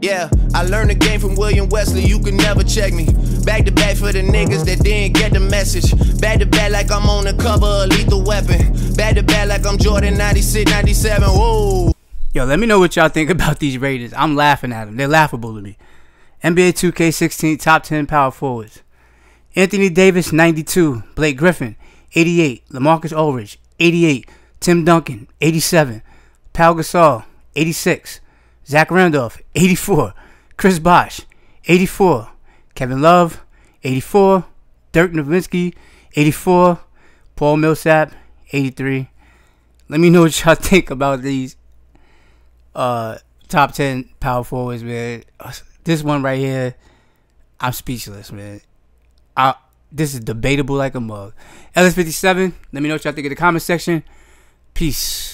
Yeah, I learned the game from William Wesley, you can never check me. Back to back for the niggas that didn't get the message. Back to back like I'm on the cover of Lethal Weapon. Back to back like I'm Jordan 96, 97, whoa. Yo, let me know what y'all think about these Raiders. I'm laughing at them. They're laughable to me. NBA 2K16 top 10 power forwards. Anthony Davis 92, Blake Griffin 88, LaMarcus Ulrich 88, Tim Duncan 87, Pau Gasol 86, Zach Randolph, 84. Chris Bosch, 84. Kevin Love, 84. Dirk Nowitzki, 84. Paul Millsap, 83. Let me know what y'all think about these uh, top 10 power forwards, man. This one right here, I'm speechless, man. I, this is debatable like a mug. LS57, let me know what y'all think in the comment section. Peace.